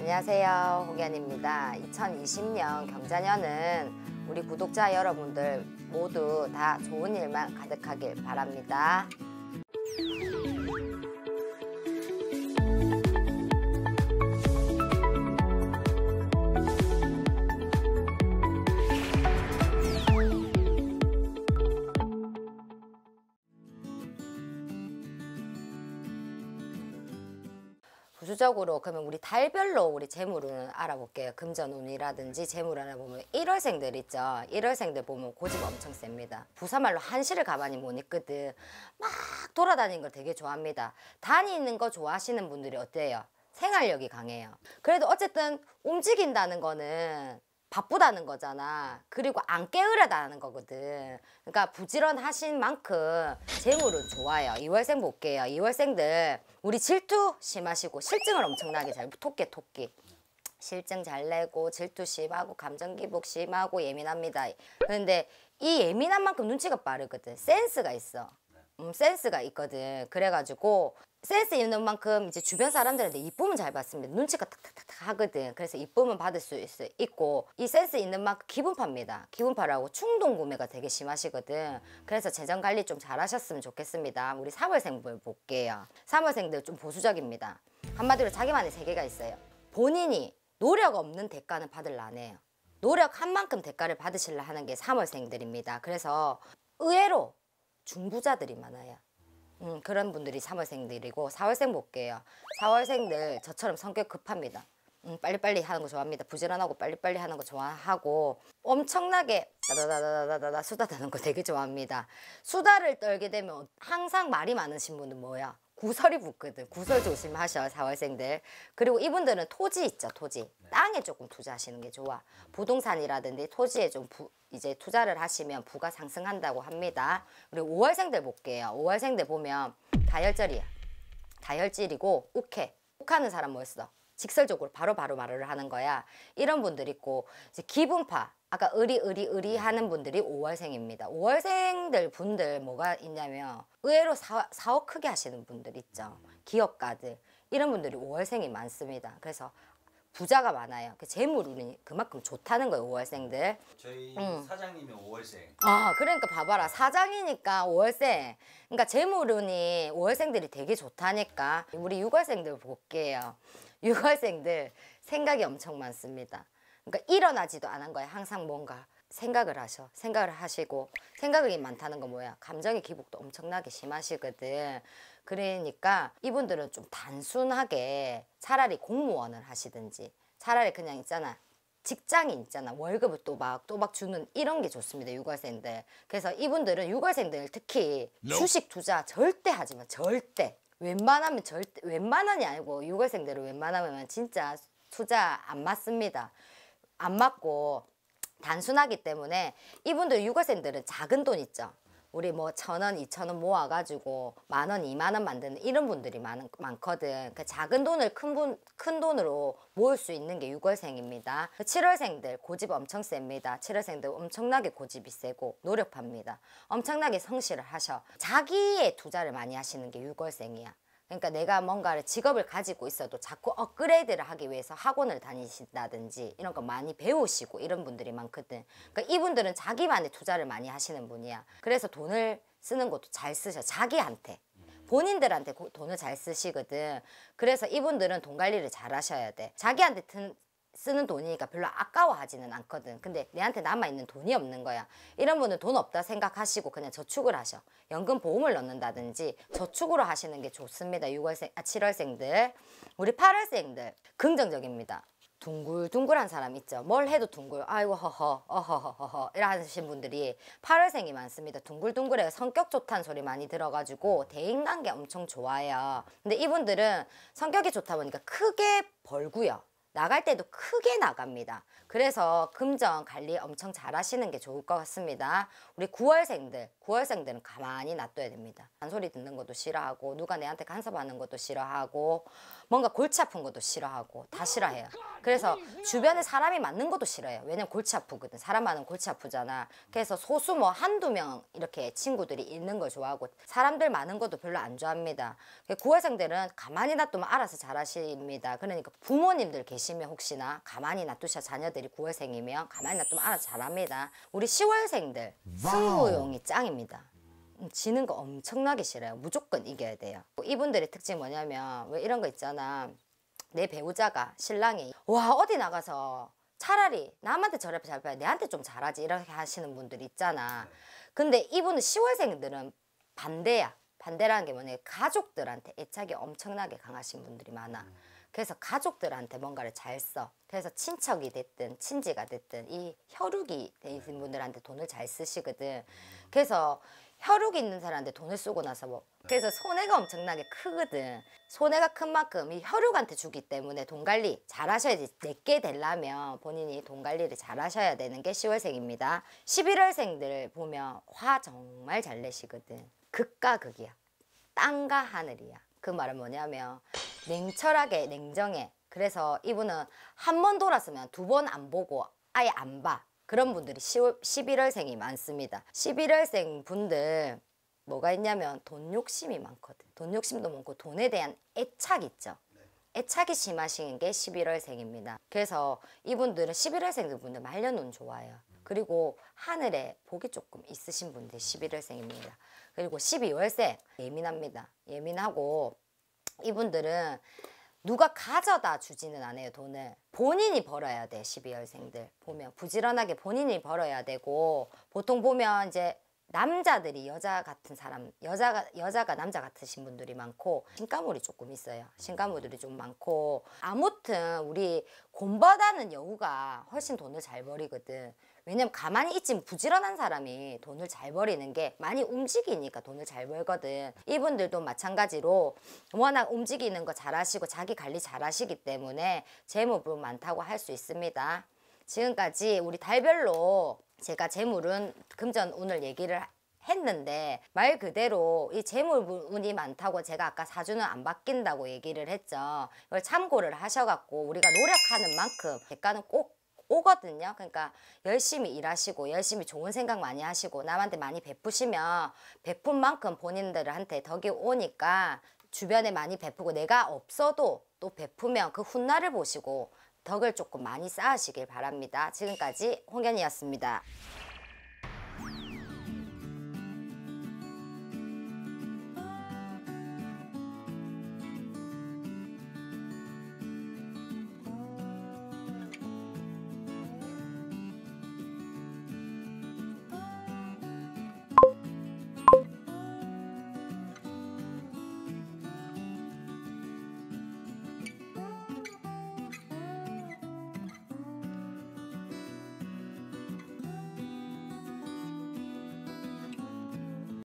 안녕하세요 호기현입니다 2020년 경자년은 우리 구독자 여러분들 모두 다 좋은 일만 가득하길 바랍니다 구적으로 그러면 우리 달별로 우리 재물운 알아볼게요. 금전운이라든지 재물운을 보면 1월생들 있죠. 1월생들 보면 고집 엄청 셉니다. 부산말로 한시를 가만히 못 있거든. 막 돌아다니는 걸 되게 좋아합니다. 다니는 거 좋아하시는 분들이 어때요? 생활력이 강해요. 그래도 어쨌든 움직인다는 거는 바쁘다는 거잖아. 그리고 안 게으르다는 거거든. 그러니까 부지런하신 만큼 재물은 좋아요. 이월생 볼게요. 이월생들 우리 질투 심하시고 실증을 엄청나게 잘 토끼 토끼. 실증 잘 내고 질투 심하고 감정 기복 심하고 예민합니다. 그런데 이 예민한 만큼 눈치가 빠르거든. 센스가 있어. 음, 센스가 있거든. 그래가지고 센스 있는 만큼 이제 주변 사람들한테 이쁨은 잘 받습니다. 눈치가 탁탁탁 하거든. 그래서 이쁨은 받을 수 있, 있고 이 센스 있는 만큼 기분파입니다. 기분파라고 충동 구매가 되게 심하시거든. 그래서 재정 관리 좀 잘하셨으면 좋겠습니다. 우리 3월생분 볼게요. 3월생들 좀 보수적입니다. 한마디로 자기만의 세계가 있어요. 본인이 노력 없는 대가는 받을라 안 해요. 노력한 만큼 대가를 받으실라 하는 게 3월생들입니다. 그래서 의외로 중부자들이 많아요. 음, 그런 분들이 3월생들이고 4월생 볼게요. 4월생들 저처럼 성격 급합니다. 음, 빨리빨리 하는 거 좋아합니다. 부지런하고 빨리빨리 하는 거 좋아하고 엄청나게 다다다다다다 수다 떠는 거 되게 좋아합니다. 수다를 떨게 되면 항상 말이 많으신 분은 뭐야? 구설이 붙거든. 구설 조심하셔, 4월생들. 그리고 이분들은 토지 있죠, 토지. 네. 땅에 조금 투자하시는 게 좋아. 부동산이라든지 토지에 좀 부, 이제 투자를 하시면 부가 상승한다고 합니다. 그리고 5월생들 볼게요. 5월생들 보면 다혈절이야. 다혈질이고 욱해. 욱하는 사람 뭐였어? 직설적으로 바로바로 바로 말을 하는 거야. 이런 분들 있고 이제 기분파. 아까 의리 의리 의리 네. 하는 분들이 5월생입니다. 5월생들 분들 뭐가 있냐면 의외로 사, 사업 크게 하시는 분들 있죠. 음. 기업가들 이런 분들이 5월생이 많습니다. 그래서 부자가 많아요. 그 재물이 운 그만큼 좋다는 거예요, 5월생들. 저희 음. 사장님이 5월생. 아, 그러니까 봐봐라. 사장이니까 5월생. 그러니까 재물운이 5월생들이 되게 좋다니까. 우리 6월생들 볼게요. 6월생들 생각이 엄청 많습니다. 그러니까 일어나지도 않은 거야 항상 뭔가 생각을 하셔 생각을 하시고 생각이 많다는 건 뭐야 감정의 기복도 엄청나게 심하시거든 그러니까 이분들은 좀 단순하게 차라리 공무원을 하시든지 차라리 그냥 있잖아 직장이 있잖아 월급을 또 막 또박 주는 이런 게 좋습니다 유월생들 그래서 이분들은 유월생들 특히 주식 투자 절대 하지 마 절대 웬만하면 절대 웬만하니 아니고 유월생들은 웬만하면 진짜 투자 안 맞습니다 안 맞고 단순하기 때문에 이분들 유교생들은 작은 돈 있죠. 우리 뭐 천 원, 이천 원 모아가지고 만 원, 이만 원 만드는 이런 분들이 많, 많거든. 그 작은 돈을 큰, 분, 큰 돈으로 모을 수 있는 게 6월생입니다. 7월생들 그 고집 엄청 셉니다. 7월생들 엄청나게 고집이 세고 노력합니다. 엄청나게 성실을 하셔. 자기의 투자를 많이 하시는 게 6월생이야. 그러니까 내가 뭔가를 직업을 가지고 있어도 자꾸 업그레이드를 하기 위해서 학원을 다니신다든지 이런 거 많이 배우시고 이런 분들이 많거든. 그러니까 이분들은 자기만의 투자를 많이 하시는 분이야. 그래서 돈을 쓰는 것도 잘 쓰셔. 자기한테. 본인들한테 돈을 잘 쓰시거든. 그래서 이분들은 돈 관리를 잘 하셔야 돼. 자기한테 든, 쓰는 돈이니까 별로 아까워하지는 않거든. 근데 내한테 남아있는 돈이 없는 거야. 이런 분은 돈 없다 생각하시고 그냥 저축을 하셔. 연금 보험을 넣는다든지 저축으로 하시는 게 좋습니다. 6월생, 아, 7월생들. 우리 8월생들. 긍정적입니다. 둥글둥글한 사람 있죠. 뭘 해도 둥글. 아이고 허허 어허허허 허 이러신 분들이 8월생이 많습니다. 둥글둥글해요. 성격 좋다는 소리 많이 들어가지고 대인관계 엄청 좋아요. 해 근데 이분들은 성격이 좋다 보니까 크게 벌고요. 나갈 때도 크게 나갑니다. 그래서 금전 관리 엄청 잘 하시는 게 좋을 것 같습니다. 우리 9월생들, 9월생들은 가만히 놔둬야 됩니다. 잔소리 듣는 것도 싫어하고 누가 내한테 간섭하는 것도 싫어하고 뭔가 골치 아픈 것도 싫어하고 다 싫어해요. 그래서 주변에 사람이 맞는 것도 싫어요. 해 왜냐면 골치 아프거든. 사람 많은 골치 아프잖아. 그래서 소수 뭐 한두 명 이렇게 친구들이 있는 걸 좋아하고 사람들 많은 것도 별로 안 좋아합니다. 9월생들은 가만히 놔두면 알아서 잘하십니다. 그러니까 부모님들 계시면 혹시나 가만히 놔두셔 자녀들 아들이 9월생이면 가만히 놔두면 알아서 잘합니다. 우리 10월생들 승부용이 짱입니다. 음, 지는 거 엄청나게 싫어요. 무조건 이겨야 돼요. 이분들의 특징 뭐냐면 왜 이런 거 있잖아. 내 배우자가 신랑이 와 어디 나가서 차라리 남한테 저래 잘 봐야 내한테 좀 잘하지 이렇게 하시는 분들 있잖아. 근데 이분은 10월생들은 반대야. 반대라는 게 뭐냐 가족들한테 애착이 엄청나게 강하신 분들이 많아. 그래서 가족들한테 뭔가를 잘 써. 그래서 친척이 됐든 친지가 됐든 이 혈육이 있는 네. 분들한테 돈을 잘 쓰시거든. 그래서 혈육이 있는 사람한테 돈을 쓰고 나서 뭐 네. 그래서 손해가 엄청나게 크거든. 손해가 큰 만큼 이 혈육한테 주기 때문에 돈 관리 잘 하셔야지 내게 되려면 본인이 돈 관리를 잘 하셔야 되는 게 10월생입니다. 11월생들 보면 화 정말 잘 내시거든. 극과 극이야. 땅과 하늘이야. 그 말은 뭐냐면 냉철하게 냉정해 그래서 이분은 한 번 돌았으면 두 번 안 보고 아예 안봐 그런 분들이 11월생이 많습니다 11월생 분들 뭐가 있냐면 돈 욕심이 많거든 돈 욕심도 많고 돈에 대한 애착 있죠 애착이 심하신 게 11월생입니다 그래서 이분들은 1 1월생 분들 말려놓 좋아요 그리고 하늘에 복이 조금 있으신 분들 11월생입니다. 그리고 12월생 예민합니다. 예민하고 이분들은 누가 가져다 주지는 않아요 돈을 본인이 벌어야 돼 12월생들 보면 부지런하게 본인이 벌어야 되고 보통 보면 이제 남자들이 여자 같은 사람 여자가 여자가 남자 같으신 분들이 많고 신가물이 조금 있어요 신가물들이 좀 많고 아무튼 우리 곰보다는 여우가 훨씬 돈을 잘 벌이거든 왜냐면 가만히 있지 부지런한 사람이 돈을 잘 버리는 게 많이 움직이니까 돈을 잘 벌거든 이분들도 마찬가지로 워낙 움직이는 거 잘하시고 자기 관리 잘하시기 때문에 재무분 많다고 할 수 있습니다 지금까지 우리 달별로 제가 재물은 금전 오늘 얘기를 했는데 말 그대로 이 재물운이 많다고 제가 아까 사주는 안 바뀐다고 얘기를 했죠. 이걸 참고를 하셔갖고 우리가 노력하는 만큼 대가는 꼭 오거든요. 그러니까 열심히 일하시고 열심히 좋은 생각 많이 하시고 남한테 많이 베푸시면 베푼 만큼 본인들한테 덕이 오니까 주변에 많이 베푸고 내가 없어도 또 베푸면 그 훗날을 보시고 덕을 조금 많이 쌓으시길 바랍니다. 지금까지 홍현이었습니다.